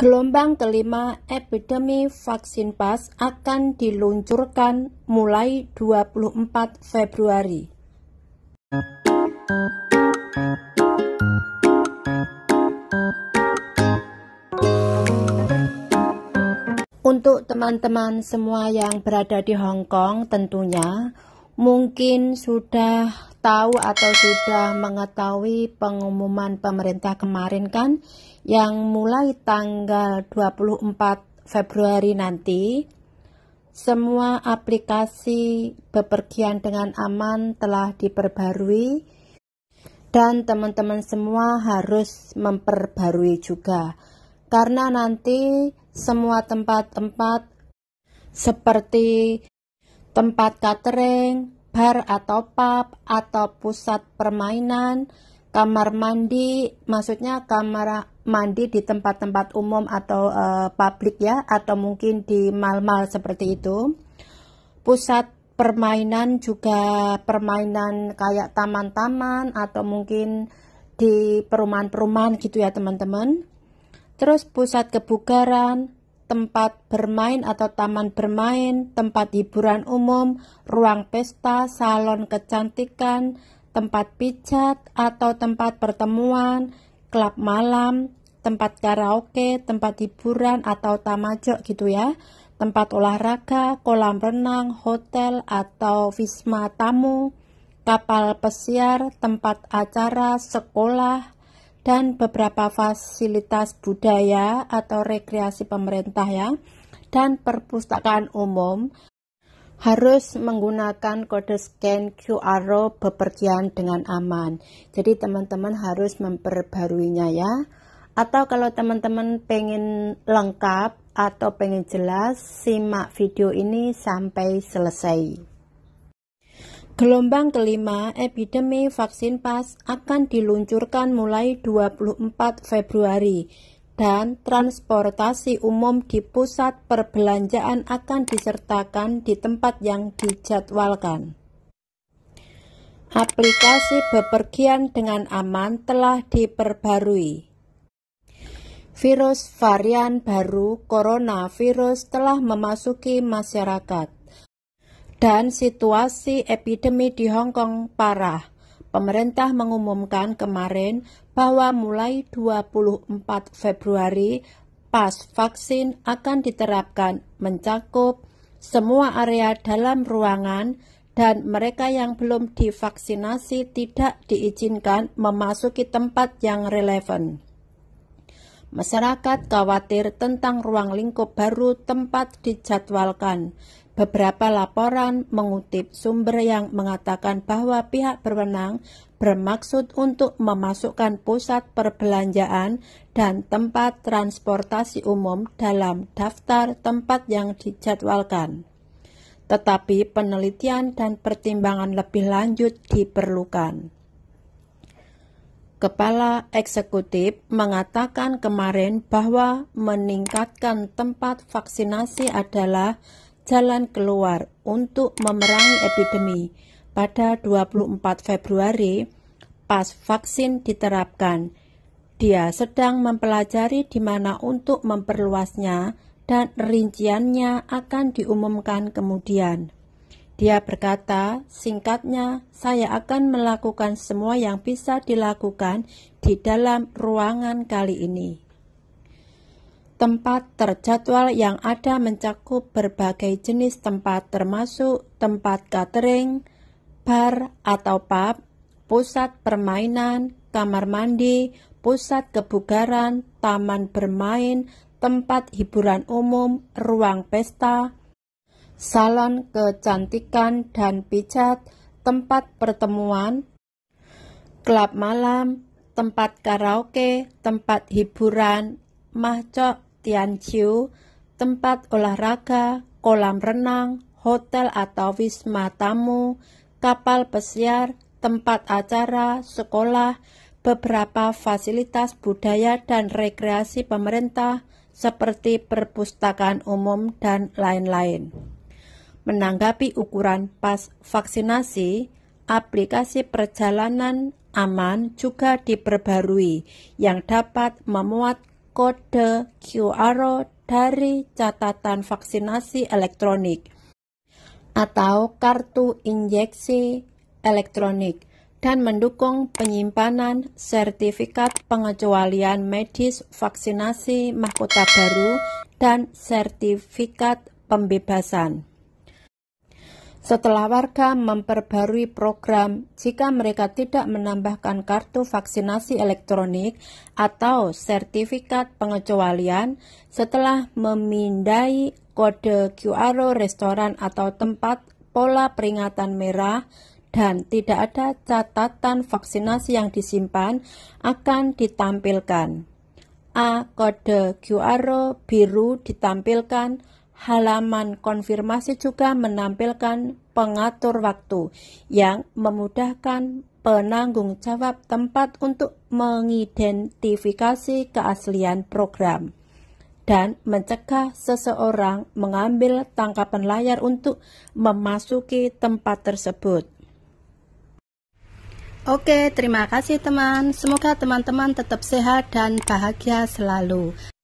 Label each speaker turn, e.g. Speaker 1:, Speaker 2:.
Speaker 1: Gelombang kelima epidemi vaksin PAS akan diluncurkan mulai 24 Februari. Untuk teman-teman semua yang berada di Hong Kong tentunya mungkin sudah tahu atau sudah mengetahui pengumuman pemerintah kemarin kan yang mulai tanggal 24 Februari nanti semua aplikasi bepergian dengan aman telah diperbarui dan teman-teman semua harus memperbarui juga karena nanti semua tempat-tempat seperti tempat catering, bar atau pub atau pusat permainan, kamar mandi, maksudnya kamar mandi di tempat-tempat umum atau uh, publik ya, atau mungkin di mal-mal seperti itu. Pusat permainan juga permainan kayak taman-taman atau mungkin di perumahan-perumahan gitu ya teman-teman. Terus pusat kebugaran, tempat bermain atau taman bermain, tempat hiburan umum, ruang pesta, salon kecantikan, tempat pijat atau tempat pertemuan, klub malam, tempat karaoke, tempat hiburan atau tamajok gitu ya, tempat olahraga, kolam renang, hotel atau wisma tamu, kapal pesiar, tempat acara, sekolah, dan beberapa fasilitas budaya atau rekreasi pemerintah ya dan perpustakaan umum harus menggunakan kode scan QR bepergian dengan aman. Jadi teman-teman harus memperbaruinya ya. Atau kalau teman-teman pengen lengkap atau pengen jelas, simak video ini sampai selesai. Gelombang kelima epidemi vaksin PAS akan diluncurkan mulai 24 Februari dan transportasi umum di pusat perbelanjaan akan disertakan di tempat yang dijadwalkan. Aplikasi bepergian dengan aman telah diperbarui. Virus varian baru coronavirus telah memasuki masyarakat dan situasi epidemi di Hong Kong parah. Pemerintah mengumumkan kemarin bahwa mulai 24 Februari pas vaksin akan diterapkan mencakup semua area dalam ruangan dan mereka yang belum divaksinasi tidak diizinkan memasuki tempat yang relevan. Masyarakat khawatir tentang ruang lingkup baru tempat dijadwalkan Beberapa laporan mengutip sumber yang mengatakan bahwa pihak berwenang bermaksud untuk memasukkan pusat perbelanjaan dan tempat transportasi umum dalam daftar tempat yang dijadwalkan. Tetapi penelitian dan pertimbangan lebih lanjut diperlukan. Kepala eksekutif mengatakan kemarin bahwa meningkatkan tempat vaksinasi adalah jalan keluar untuk memerangi epidemi pada 24 Februari pas vaksin diterapkan. Dia sedang mempelajari di mana untuk memperluasnya dan rinciannya akan diumumkan kemudian. Dia berkata, singkatnya, saya akan melakukan semua yang bisa dilakukan di dalam ruangan kali ini tempat terjadwal yang ada mencakup berbagai jenis tempat termasuk tempat catering, bar atau pub, pusat permainan, kamar mandi, pusat kebugaran, taman bermain, tempat hiburan umum, ruang pesta, salon kecantikan dan pijat, tempat pertemuan, klub malam, tempat karaoke, tempat hiburan, mahcok, Tianqiu, tempat olahraga, kolam renang, hotel atau wisma tamu, kapal pesiar, tempat acara, sekolah, beberapa fasilitas budaya dan rekreasi pemerintah seperti perpustakaan umum dan lain-lain. Menanggapi ukuran pas vaksinasi, aplikasi perjalanan aman juga diperbarui yang dapat memuat kode QR dari catatan vaksinasi elektronik atau kartu injeksi elektronik dan mendukung penyimpanan sertifikat pengecualian medis vaksinasi mahkota baru dan sertifikat pembebasan. Setelah warga memperbarui program, jika mereka tidak menambahkan kartu vaksinasi elektronik atau sertifikat pengecualian, setelah memindai kode QR restoran atau tempat pola peringatan merah dan tidak ada catatan vaksinasi yang disimpan akan ditampilkan. A. Kode QR biru ditampilkan halaman konfirmasi juga menampilkan pengatur waktu yang memudahkan penanggung jawab tempat untuk mengidentifikasi keaslian program dan mencegah seseorang mengambil tangkapan layar untuk memasuki tempat tersebut. Oke, terima kasih teman. Semoga teman-teman tetap sehat dan bahagia selalu.